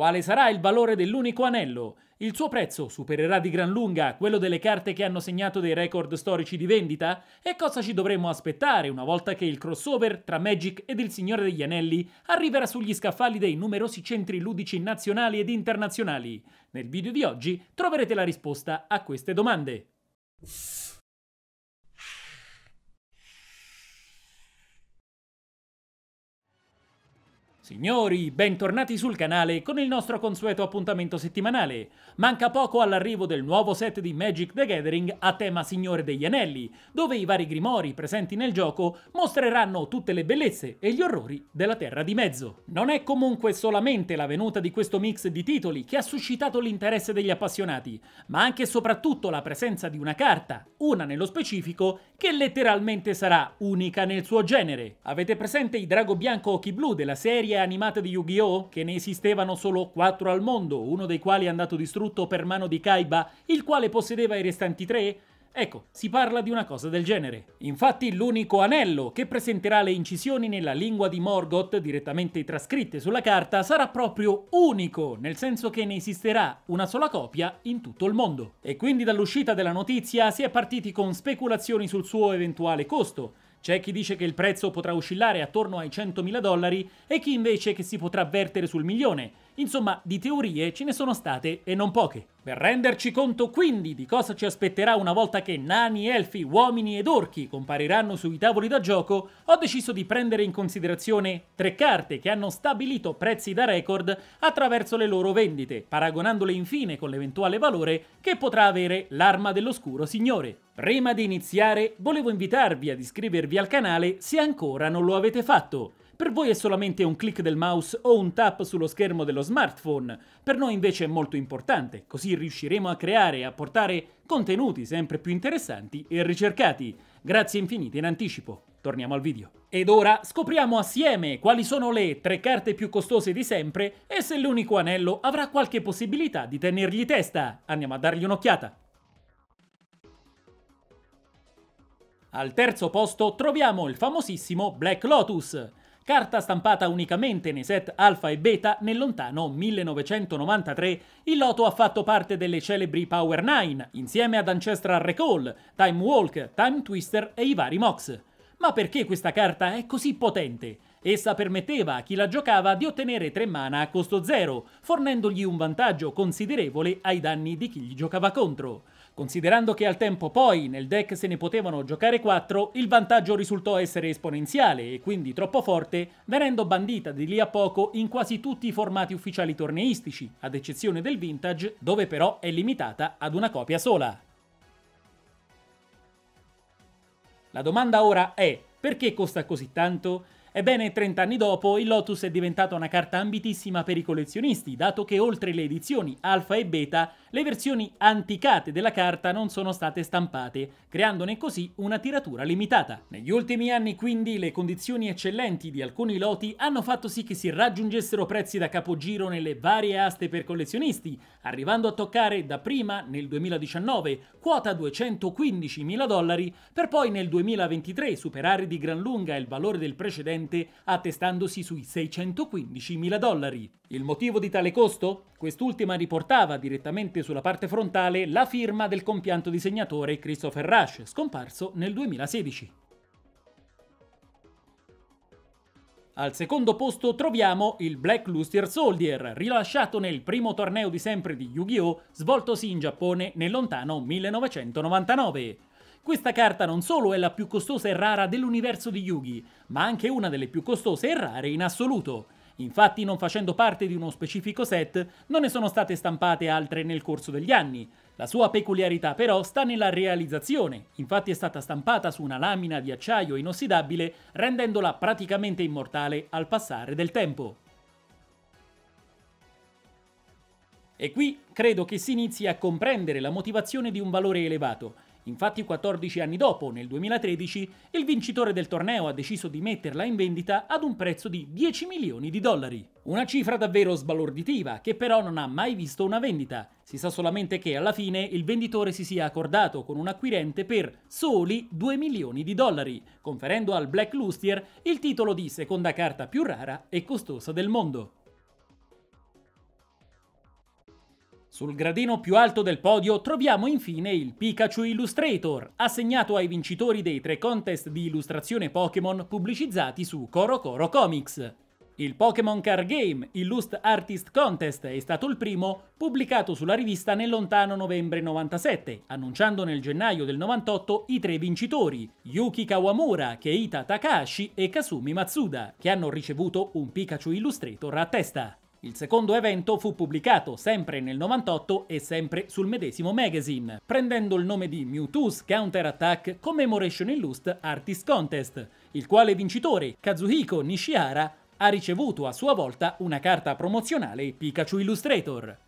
Quale sarà il valore dell'unico anello? Il suo prezzo supererà di gran lunga quello delle carte che hanno segnato dei record storici di vendita? E cosa ci dovremmo aspettare una volta che il crossover tra Magic ed il Signore degli Anelli arriverà sugli scaffali dei numerosi centri ludici nazionali ed internazionali? Nel video di oggi troverete la risposta a queste domande. Signori, bentornati sul canale con il nostro consueto appuntamento settimanale. Manca poco all'arrivo del nuovo set di Magic the Gathering a tema Signore degli Anelli, dove i vari grimori presenti nel gioco mostreranno tutte le bellezze e gli orrori della Terra di Mezzo. Non è comunque solamente la venuta di questo mix di titoli che ha suscitato l'interesse degli appassionati, ma anche e soprattutto la presenza di una carta, una nello specifico, che letteralmente sarà unica nel suo genere. Avete presente i Drago Bianco Occhi Blu della serie animate di Yu-Gi-Oh! che ne esistevano solo 4 al mondo, uno dei quali è andato distrutto per mano di Kaiba, il quale possedeva i restanti 3? Ecco, si parla di una cosa del genere. Infatti l'unico anello che presenterà le incisioni nella lingua di Morgoth direttamente trascritte sulla carta sarà proprio unico, nel senso che ne esisterà una sola copia in tutto il mondo. E quindi dall'uscita della notizia si è partiti con speculazioni sul suo eventuale costo, c'è chi dice che il prezzo potrà oscillare attorno ai 100.000 dollari e chi invece che si potrà vertere sul milione, Insomma, di teorie ce ne sono state e non poche. Per renderci conto quindi di cosa ci aspetterà una volta che nani, elfi, uomini ed orchi compariranno sui tavoli da gioco, ho deciso di prendere in considerazione tre carte che hanno stabilito prezzi da record attraverso le loro vendite, paragonandole infine con l'eventuale valore che potrà avere l'arma dell'oscuro signore. Prima di iniziare, volevo invitarvi ad iscrivervi al canale se ancora non lo avete fatto. Per voi è solamente un click del mouse o un tap sullo schermo dello smartphone, per noi invece è molto importante, così riusciremo a creare e a portare contenuti sempre più interessanti e ricercati. Grazie infinite in anticipo. Torniamo al video. Ed ora scopriamo assieme quali sono le tre carte più costose di sempre e se l'unico anello avrà qualche possibilità di tenergli testa. Andiamo a dargli un'occhiata. Al terzo posto troviamo il famosissimo Black Lotus, carta stampata unicamente nei set Alpha e beta, nel lontano 1993 il Loto ha fatto parte delle celebri Power 9, insieme ad Ancestral Recall, Time Walk, Time Twister e i vari Mox. Ma perché questa carta è così potente? Essa permetteva a chi la giocava di ottenere 3 mana a costo zero, fornendogli un vantaggio considerevole ai danni di chi gli giocava contro. Considerando che al tempo poi nel deck se ne potevano giocare 4, il vantaggio risultò essere esponenziale e quindi troppo forte, venendo bandita di lì a poco in quasi tutti i formati ufficiali torneistici, ad eccezione del vintage, dove però è limitata ad una copia sola. La domanda ora è, perché costa così tanto? Ebbene, 30 anni dopo, il Lotus è diventata una carta ambitissima per i collezionisti, dato che oltre le edizioni alfa e beta, le versioni anticate della carta non sono state stampate, creandone così una tiratura limitata. Negli ultimi anni, quindi, le condizioni eccellenti di alcuni loti hanno fatto sì che si raggiungessero prezzi da capogiro nelle varie aste per collezionisti, arrivando a toccare dapprima, nel 2019, quota 215.000 dollari, per poi nel 2023 superare di gran lunga il valore del precedente precedente, attestandosi sui 615.000 dollari. Il motivo di tale costo? Quest'ultima riportava direttamente sulla parte frontale la firma del compianto disegnatore Christopher Rush, scomparso nel 2016. Al secondo posto troviamo il Black Luster Soldier, rilasciato nel primo torneo di sempre di Yu-Gi-Oh! svoltosi in Giappone nel lontano 1999. Questa carta non solo è la più costosa e rara dell'universo di Yugi, ma anche una delle più costose e rare in assoluto. Infatti, non facendo parte di uno specifico set, non ne sono state stampate altre nel corso degli anni. La sua peculiarità però sta nella realizzazione, infatti è stata stampata su una lamina di acciaio inossidabile rendendola praticamente immortale al passare del tempo. E qui credo che si inizi a comprendere la motivazione di un valore elevato, Infatti 14 anni dopo, nel 2013, il vincitore del torneo ha deciso di metterla in vendita ad un prezzo di 10 milioni di dollari. Una cifra davvero sbalorditiva, che però non ha mai visto una vendita. Si sa solamente che alla fine il venditore si sia accordato con un acquirente per soli 2 milioni di dollari, conferendo al Black Lustier il titolo di seconda carta più rara e costosa del mondo. Sul gradino più alto del podio troviamo infine il Pikachu Illustrator, assegnato ai vincitori dei tre contest di illustrazione Pokémon pubblicizzati su Coro Coro Comics. Il Pokémon Car Game Illust Artist Contest è stato il primo, pubblicato sulla rivista nel lontano novembre 97, annunciando nel gennaio del 98 i tre vincitori, Yuki Kawamura, Keita Takahashi e Kasumi Matsuda, che hanno ricevuto un Pikachu Illustrator a testa. Il secondo evento fu pubblicato sempre nel 98 e sempre sul medesimo magazine, prendendo il nome di Mewtwo's Counter Attack Commemoration Illust Artist Contest, il quale vincitore, Kazuhiko Nishihara, ha ricevuto a sua volta una carta promozionale Pikachu Illustrator.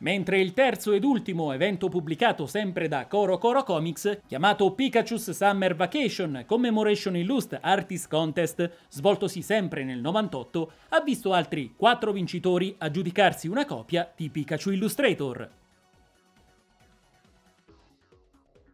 Mentre il terzo ed ultimo evento pubblicato sempre da Coro Coro Comics, chiamato Pikachu's Summer Vacation Commemoration Illust Artist Contest, svoltosi sempre nel 98, ha visto altri quattro vincitori aggiudicarsi una copia di Pikachu Illustrator.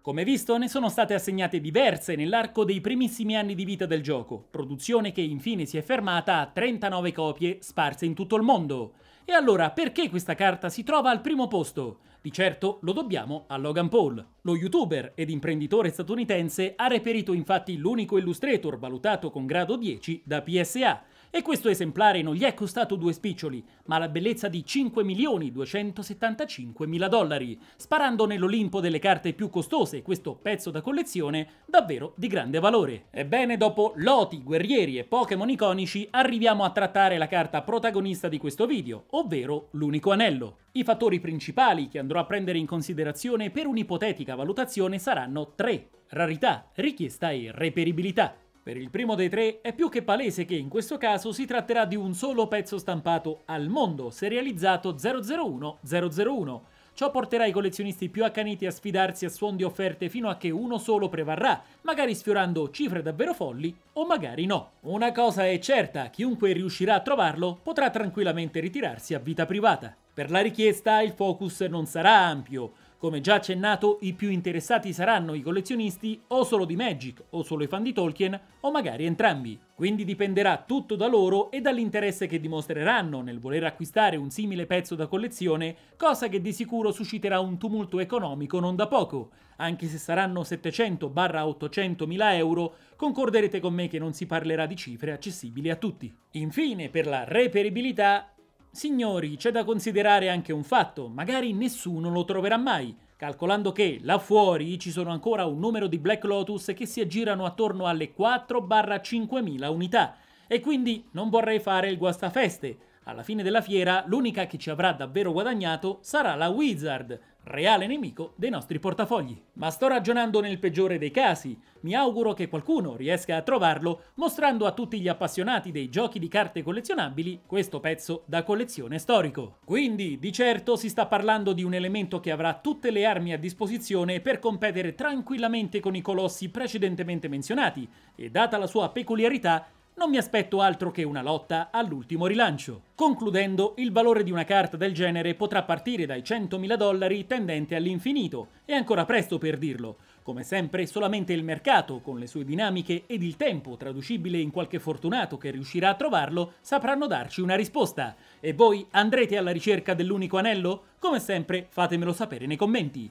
Come visto, ne sono state assegnate diverse nell'arco dei primissimi anni di vita del gioco, produzione che infine si è fermata a 39 copie sparse in tutto il mondo. E allora perché questa carta si trova al primo posto? Di certo lo dobbiamo a Logan Paul. Lo youtuber ed imprenditore statunitense ha reperito infatti l'unico illustrator valutato con grado 10 da PSA, e questo esemplare non gli è costato due spiccioli, ma la bellezza di 5.275.000 dollari, sparando nell'Olimpo delle carte più costose questo pezzo da collezione davvero di grande valore. Ebbene, dopo loti, guerrieri e Pokémon iconici, arriviamo a trattare la carta protagonista di questo video, ovvero l'unico anello. I fattori principali che andrò a prendere in considerazione per un'ipotetica valutazione saranno tre. Rarità, richiesta e reperibilità. Per il primo dei tre è più che palese che in questo caso si tratterà di un solo pezzo stampato al mondo, serializzato 001-001. Ciò porterà i collezionisti più accaniti a sfidarsi a suon di offerte fino a che uno solo prevarrà, magari sfiorando cifre davvero folli o magari no. Una cosa è certa, chiunque riuscirà a trovarlo potrà tranquillamente ritirarsi a vita privata. Per la richiesta il focus non sarà ampio, come già accennato, i più interessati saranno i collezionisti o solo di Magic, o solo i fan di Tolkien, o magari entrambi. Quindi dipenderà tutto da loro e dall'interesse che dimostreranno nel voler acquistare un simile pezzo da collezione, cosa che di sicuro susciterà un tumulto economico non da poco. Anche se saranno 700-800 mila euro, concorderete con me che non si parlerà di cifre accessibili a tutti. Infine, per la reperibilità, Signori, c'è da considerare anche un fatto, magari nessuno lo troverà mai, calcolando che là fuori ci sono ancora un numero di Black Lotus che si aggirano attorno alle 4-5.000 unità, e quindi non vorrei fare il guastafeste. Alla fine della fiera l'unica che ci avrà davvero guadagnato sarà la Wizard, reale nemico dei nostri portafogli. Ma sto ragionando nel peggiore dei casi, mi auguro che qualcuno riesca a trovarlo mostrando a tutti gli appassionati dei giochi di carte collezionabili questo pezzo da collezione storico. Quindi di certo si sta parlando di un elemento che avrà tutte le armi a disposizione per competere tranquillamente con i colossi precedentemente menzionati e data la sua peculiarità non mi aspetto altro che una lotta all'ultimo rilancio. Concludendo, il valore di una carta del genere potrà partire dai 100.000 dollari tendente all'infinito, è ancora presto per dirlo. Come sempre, solamente il mercato, con le sue dinamiche ed il tempo traducibile in qualche fortunato che riuscirà a trovarlo, sapranno darci una risposta. E voi andrete alla ricerca dell'unico anello? Come sempre, fatemelo sapere nei commenti.